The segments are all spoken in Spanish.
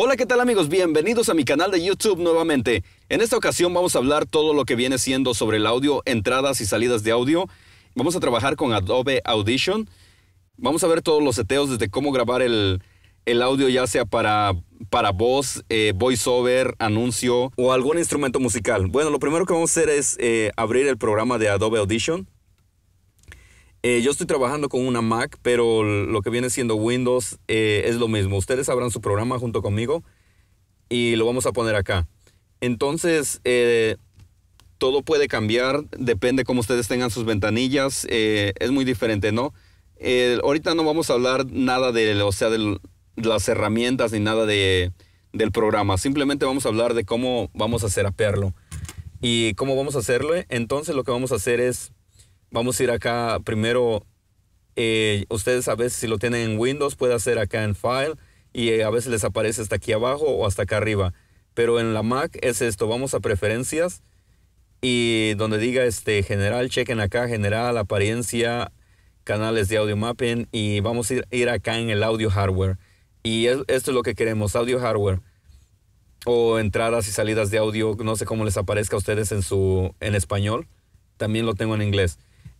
Hola, ¿qué tal amigos? Bienvenidos a mi canal de YouTube nuevamente. En esta ocasión vamos a hablar todo lo que viene siendo sobre el audio, entradas y salidas de audio. Vamos a trabajar con Adobe Audition. Vamos a ver todos los seteos desde cómo grabar el, audio ya sea para, para voz, eh, voiceover, anuncio o algún instrumento musical. Bueno, lo primero que vamos a hacer es eh, abrir el programa de Adobe Audition. Eh, yo estoy trabajando con una Mac, pero lo que viene siendo Windows eh, es lo mismo. Ustedes abran su programa junto conmigo y lo vamos a poner acá. Entonces, eh, todo puede cambiar, depende cómo ustedes tengan sus ventanillas. es muy diferente, ¿no? ahorita no vamos a hablar nada de, o sea, de las herramientas ni nada de, del programa. Simplemente vamos a hablar de cómo vamos a hacer apearlo. ¿Y cómo vamos a hacerlo? Entonces, lo que vamos a hacer es Vamos a ir acá primero. Eh, ustedes a veces si lo tienen en Windows puede hacer acá en File y eh, a veces les aparece hasta aquí abajo o hasta acá arriba. Pero en la Mac es esto. Vamos a preferencias y donde diga este general, chequen acá general, apariencia, canales de audio mapping y vamos a ir, acá en el audio hardware. Y esto es lo que queremos, audio hardware o entradas y salidas de audio, no sé cómo les aparezca a ustedes en su en español. También lo tengo en inglés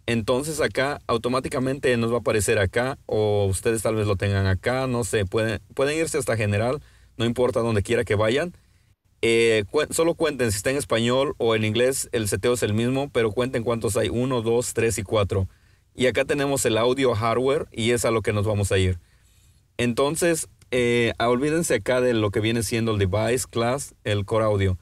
entonces acá automáticamente nos va a aparecer acá o ustedes tal vez lo tengan acá, no sé, pueden, pueden irse hasta general, no importa donde quiera que vayan. Eh, solo cuenten si está en español o en inglés, el seteo es el mismo, pero cuenten cuántos hay, 1, 2, 3 y 4. Y acá tenemos el audio hardware y es a lo que nos vamos a ir. Entonces, eh, olvídense acá de lo que viene siendo el device, class, el core audio.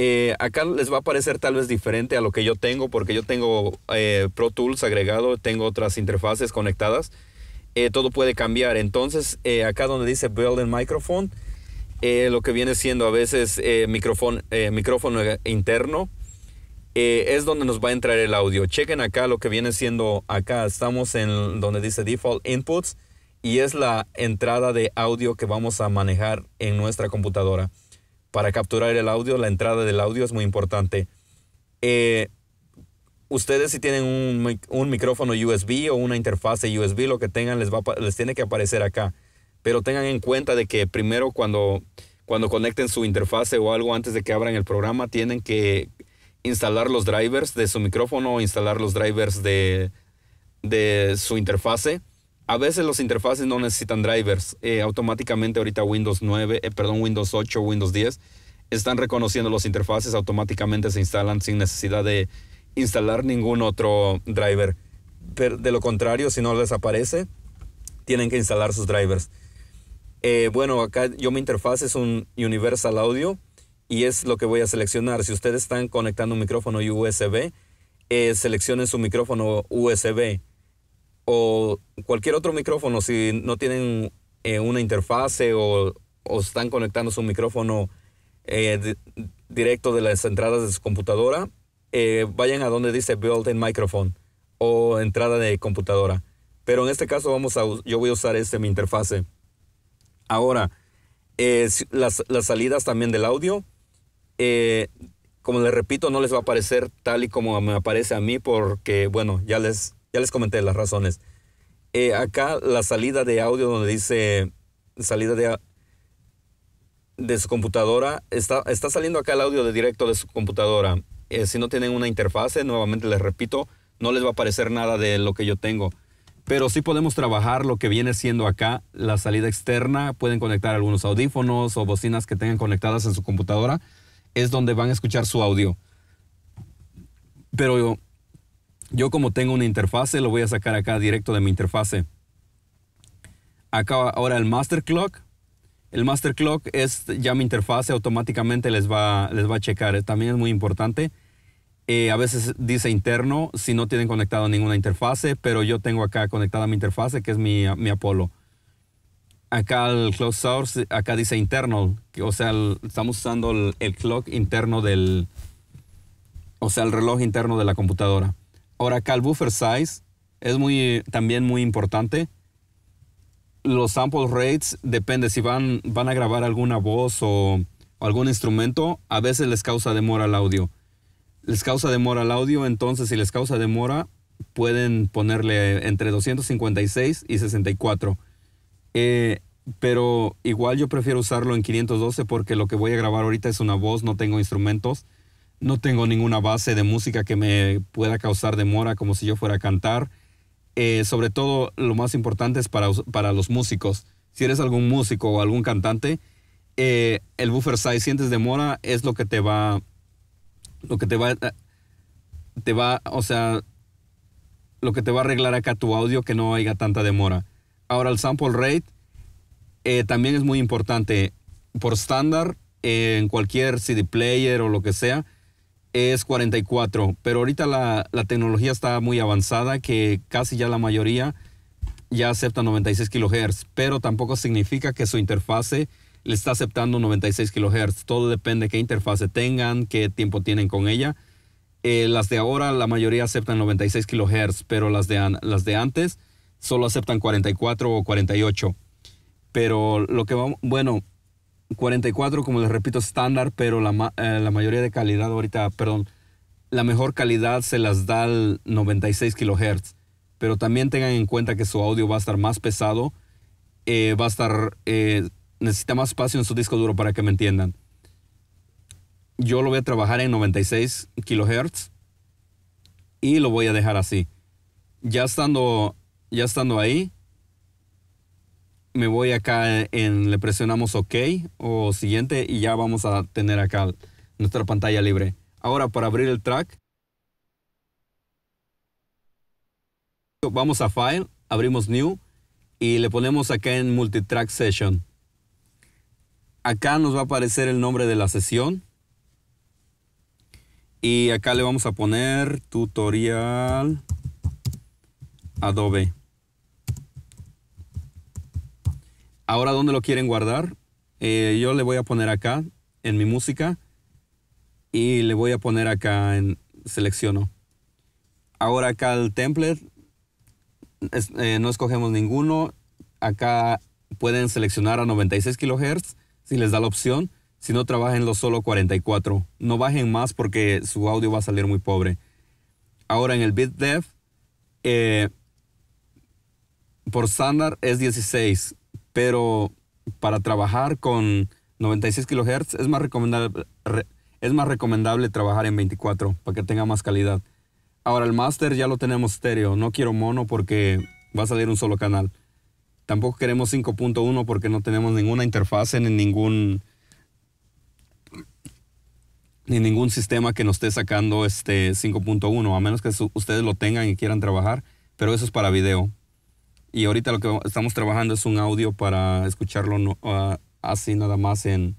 Eh, acá les va a parecer tal vez diferente a lo que yo tengo, porque yo tengo eh, Pro Tools agregado, tengo otras interfaces conectadas. Eh, todo puede cambiar. Entonces, acá donde dice Build in Microphone, lo que viene siendo a veces micrófono, micrófono interno, es donde nos va a entrar el audio. Chequen acá lo que viene siendo acá. Estamos en donde dice Default Inputs y es la entrada de audio que vamos a manejar en nuestra computadora para capturar el audio, la entrada del audio es muy importante. Eh, ustedes si tienen un, micrófono USB o una interfase USB, lo que tengan les, les tiene que aparecer acá. Pero tengan en cuenta de que primero cuando, cuando conecten su interfase o algo antes de que abran el programa, tienen que instalar los drivers de su micrófono o instalar los drivers de, de su interfase a veces los interfaces no necesitan drivers. Eh, automáticamente ahorita Windows 9, eh, perdón, Windows 8, Windows 10 están reconociendo los interfaces, automáticamente se instalan sin necesidad de instalar ningún otro driver. de lo contrario, si no les aparece, tienen que instalar sus drivers. Eh, bueno, acá yo mi interfaz es un Universal Audio y es lo que voy a seleccionar. Si ustedes están conectando un micrófono USB, seleccionen su micrófono USB o cualquier otro micrófono, si no tienen eh, una interfase o, están conectando su micrófono eh, directo de las entradas de su computadora, eh, vayan a donde dice built-in microphone o entrada de computadora. Pero en este caso vamos a, yo voy a usar este mi interfase. Ahora, las, las, salidas también del audio, como les repito, no les va a aparecer tal y como me aparece a mí porque, bueno, ya les ya les comenté las razones. Eh, acá la salida de audio donde dice salida de, de su computadora, está, está saliendo acá el audio de directo de su computadora. Eh, si no tienen una interfase, nuevamente les repito, no les va a aparecer nada de lo que yo tengo. Pero sí podemos trabajar lo que viene siendo acá la salida externa. Pueden conectar algunos audífonos o bocinas que tengan conectadas en su computadora. Es donde van a escuchar su audio. Pero yo como tengo una interfase, lo voy a sacar acá directo de mi interfase. Acá ahora el master clock. El master clock es ya mi interfase, automáticamente les va, les va a checar. Eh, también es muy importante. Eh, a veces dice interno si no tienen conectado ninguna interfase, pero yo tengo acá conectada mi interfase que es mi, mi Apollo. Acá el closed source, acá dice internal, o sea, estamos usando el clock interno del, o sea, el reloj interno de la computadora. Ahora cal buffer size es muy, eh, también muy importante. Los sample rates, depende si van, van a grabar alguna voz o, algún instrumento, a veces les causa demora al audio. Les causa demora al audio, entonces si les causa demora, pueden ponerle entre 256 y 64. Eh, pero igual yo prefiero usarlo en 512 porque lo que voy a grabar ahorita es una voz, no tengo instrumentos. No tengo ninguna base de música que me pueda causar demora como si yo fuera a cantar. Eh, sobre todo, lo más importante es para, los músicos. Si eres algún músico o algún cantante, eh, el buffer size, sientes demora, es lo que te va, lo que te va, eh, te va, o sea, lo que te va a arreglar acá tu audio que no haya tanta demora. Ahora el sample rate también es muy importante. Por estándar, en cualquier CD player o lo que sea, es 44, pero ahorita la, tecnología está muy avanzada que casi ya la mayoría ya acepta 96 kHz, pero tampoco significa que su interfase le está aceptando 96 kHz. Todo depende qué interfase tengan, qué tiempo tienen con ella. Eh, las de ahora la mayoría aceptan 96 kHz, pero las de, las de antes solo aceptan 44 o 48. Pero lo que vamos, bueno, 44, como les repito, estándar, pero eh, la, mayoría de calidad ahorita, perdón, la mejor calidad se las da al 96 kHz. Pero también tengan en cuenta que su audio va a estar más pesado, eh, va a estar, eh, necesita más espacio en su disco duro para que me entiendan. Yo lo voy a trabajar en 96 kHz y lo voy a dejar así. Ya estando, ya estando ahí, me voy acá en, le presionamos OK o siguiente y ya vamos a tener acá nuestra pantalla libre. Ahora para abrir el track, vamos a File, abrimos New y le ponemos acá en Multitrack Session. Acá nos va a aparecer el nombre de la sesión. Y acá le vamos a poner tutorial Adobe. Ahora, ¿dónde lo quieren guardar? Eh, yo le voy a poner acá en mi música y le voy a poner acá en selecciono. Ahora acá el template, eh, no escogemos ninguno. Acá pueden seleccionar a 96 kHz si les da la opción. Si no, trabajenlo solo 44. No bajen más porque su audio va a salir muy pobre. Ahora en el BitDev, eh, por estándar es 16 pero para trabajar con 96 kHz es más recomendable, es más recomendable trabajar en 24 para que tenga más calidad. Ahora el master ya lo tenemos estéreo, no quiero mono porque va a salir un solo canal. Tampoco queremos 5.1 porque no tenemos ninguna interfaz ni ningún ni ningún sistema que nos esté sacando este 5.1, a menos que ustedes lo tengan y quieran trabajar, pero eso es para video. Y ahorita lo que estamos trabajando es un audio para escucharlo ah, así nada más en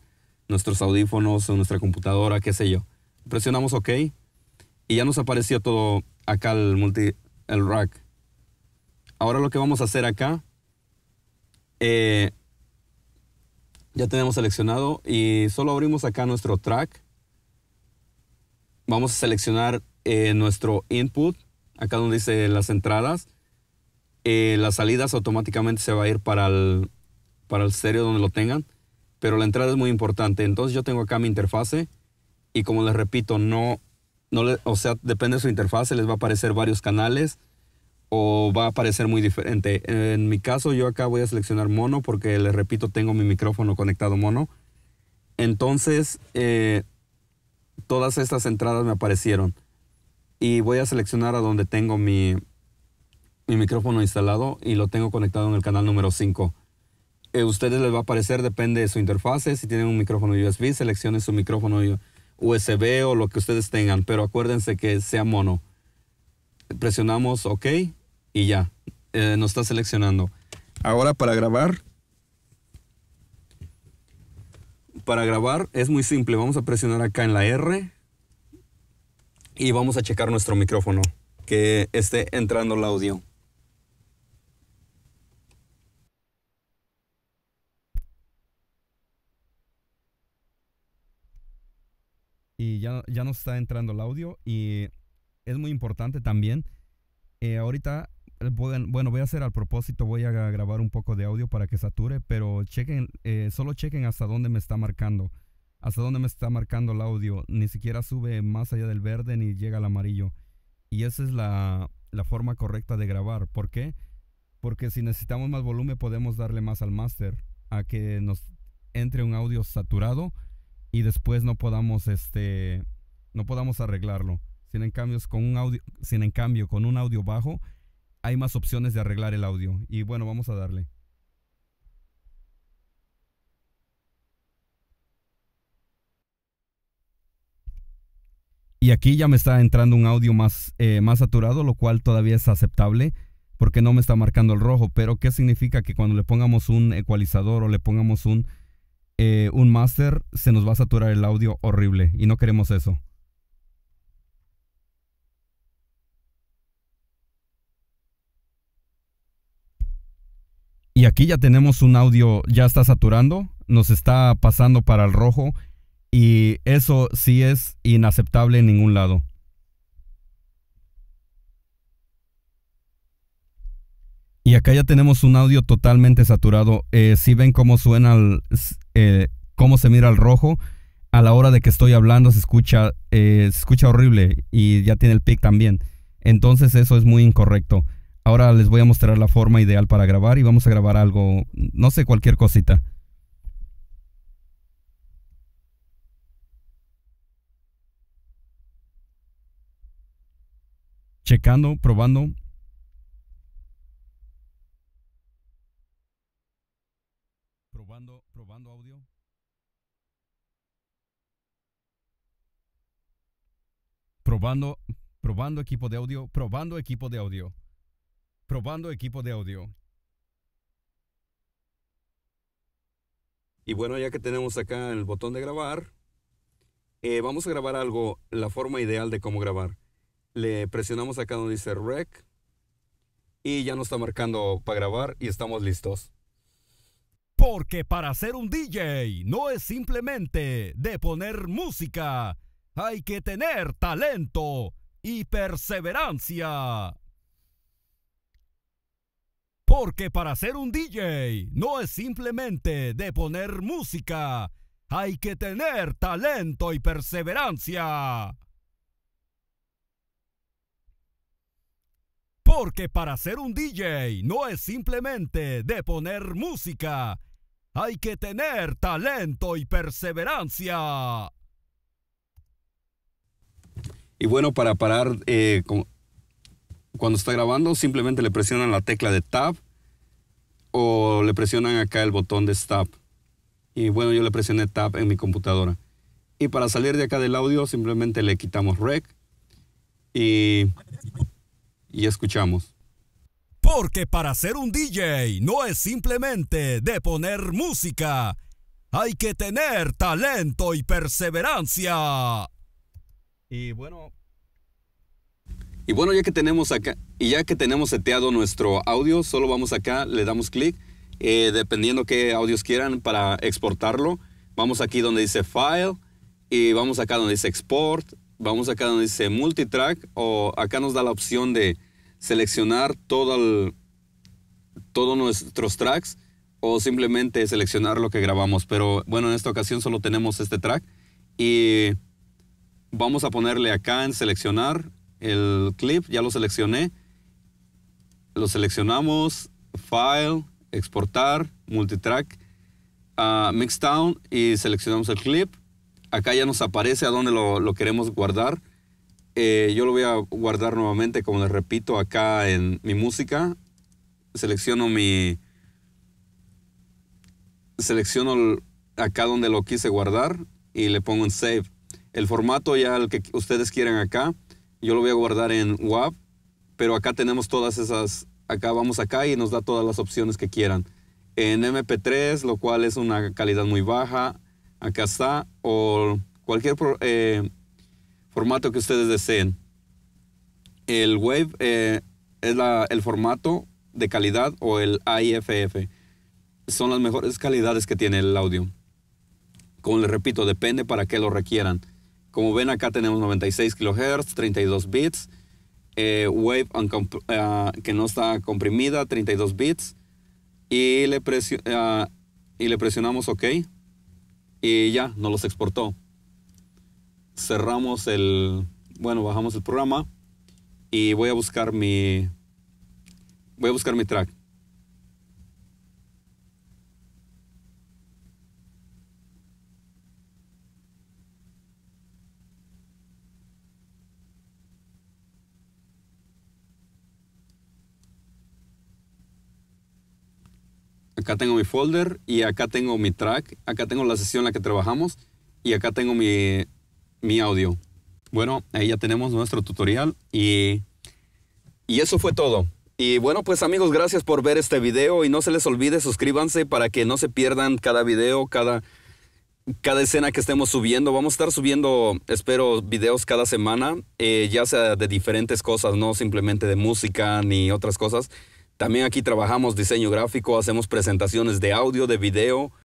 nuestros audífonos o nuestra computadora, qué sé yo. Presionamos OK y ya nos apareció todo acá el multi el rack. Ahora lo que vamos a hacer acá eh, ya tenemos seleccionado y solo abrimos acá nuestro track. Vamos a seleccionar eh, nuestro input, acá donde dice las entradas. Eh, las salidas automáticamente se va a ir para el, para el donde lo tengan, pero la entrada es muy importante. Entonces yo tengo acá mi interfase y como les repito, no, no o sea, depende de su interfase, les va a aparecer varios canales o va a aparecer muy diferente. En, mi caso yo acá voy a seleccionar mono porque les repito, tengo mi micrófono conectado mono. Entonces, eh, todas estas entradas me aparecieron. Y voy a seleccionar a donde tengo mi, mi micrófono instalado y lo tengo conectado en el canal número 5. Eh, ustedes les va a aparecer, depende de su interfase. Si tienen un micrófono USB, seleccione su micrófono USB o lo que ustedes tengan. Pero acuérdense que sea mono. Presionamos OK y ya. Eh, nos está seleccionando. Ahora para grabar. Para grabar es muy simple. Vamos a presionar acá en la R. Y vamos a checar nuestro micrófono. Que esté entrando el audio. y ya, ya nos está entrando el audio y es muy importante también. Eh, ahorita, eh, bueno, voy a hacer al propósito, voy a grabar un poco de audio para que sature, pero chequen, eh, solo chequen hasta dónde me está marcando, hasta dónde me está marcando el audio. Ni siquiera sube más allá del verde ni llega al amarillo. Y esa es la, la forma correcta de grabar. ¿Por qué? Porque si necesitamos más volumen podemos darle más al máster a que nos entre un audio saturado y después no podamos, este, no podamos arreglarlo. Sin en, cambio, con un audio, sin en cambio, con un audio bajo, hay más opciones de arreglar el audio. Y bueno, vamos a darle. Y aquí ya me está entrando un audio más, eh, más saturado, lo cual todavía es aceptable porque no me está marcando el rojo. Pero ¿qué significa que cuando le pongamos un ecualizador o le pongamos un eh, un máster, se nos va a saturar el audio horrible y no queremos eso. Y aquí ya tenemos un audio, ya está saturando, nos está pasando para el rojo y eso sí es inaceptable en ningún lado. Y acá ya tenemos un audio totalmente saturado. Eh, si ven cómo suena, eh, cómo se mira el rojo, a la hora de que estoy hablando se escucha, eh, se escucha horrible y ya tiene el pic también. Entonces eso es muy incorrecto. Ahora les voy a mostrar la forma ideal para grabar y vamos a grabar algo, no sé, cualquier cosita. Checando, probando. probando audio? Probando, probando equipo de audio, probando equipo de audio, probando equipo de audio. Y bueno, ya que tenemos acá el botón de grabar, eh, vamos a grabar algo, la forma ideal de cómo grabar. Le presionamos acá donde dice rec y ya nos está marcando para grabar y estamos listos. Porque para ser un DJ no es simplemente de poner música, hay que tener talento y perseverancia. Porque para ser un DJ no es simplemente de poner música, hay que tener talento y perseverancia. Porque para ser un DJ no es simplemente de poner música, hay que tener talento y perseverancia. Y bueno, para parar, eh, cuando está grabando, simplemente le presionan la tecla de Tab o le presionan acá el botón de Stop. Y bueno, yo le presioné Tab en mi computadora. Y para salir de acá del audio, simplemente le quitamos Rec y, y escuchamos. Porque para ser un DJ no es simplemente de poner música. Hay que tener talento y perseverancia. Y bueno. Y bueno, ya que tenemos acá, y ya que tenemos seteado nuestro audio, solo vamos acá, le damos clic, eh, dependiendo qué audios quieran para exportarlo. Vamos aquí donde dice File, y vamos acá donde dice Export, vamos acá donde dice Multitrack, o acá nos da la opción de, seleccionar todo todos nuestros tracks o simplemente seleccionar lo que grabamos. Pero bueno, en esta ocasión solo tenemos este track y vamos a ponerle acá en seleccionar el clip. Ya lo seleccioné. Lo seleccionamos, file, exportar, multitrack, ah, mixdown y seleccionamos el clip. Acá ya nos aparece a dónde lo queremos guardar. Eh, yo lo voy a guardar nuevamente, como les repito, acá en mi música. Selecciono mi... Selecciono acá donde lo quise guardar y le pongo en Save. El formato ya el que ustedes quieran acá, yo lo voy a guardar en WAV, pero acá tenemos todas esas, acá vamos acá y nos da todas las opciones que quieran. En MP3, lo cual es una calidad muy baja, acá está, o cualquier... Eh, formato que ustedes deseen. El Wave eh, es el formato de calidad o el AIFF. Son las mejores calidades que tiene el audio. Como les repito, depende para qué lo requieran. Como ven acá tenemos 96 kHz, 32 bits, eh, Wave ah, que no está comprimida, 32 bits. Y le, ah, y le presionamos OK. Y ya, nos los exportó cerramos el, bueno, bajamos el programa y voy a buscar mi, voy a buscar mi track. acá tengo mi folder y acá tengo mi track, acá tengo la sesión en la que trabajamos y acá tengo mi, mi audio. Bueno, ahí ya tenemos nuestro tutorial y, y eso fue todo. Y bueno, pues amigos, gracias por ver este video y no se les olvide, suscríbanse para que no se pierdan cada video, cada, cada escena que estemos subiendo. Vamos a estar subiendo, espero, videos cada semana, eh, ya sea de diferentes cosas, no simplemente de música ni otras cosas. También aquí trabajamos diseño gráfico, hacemos presentaciones de audio, de video.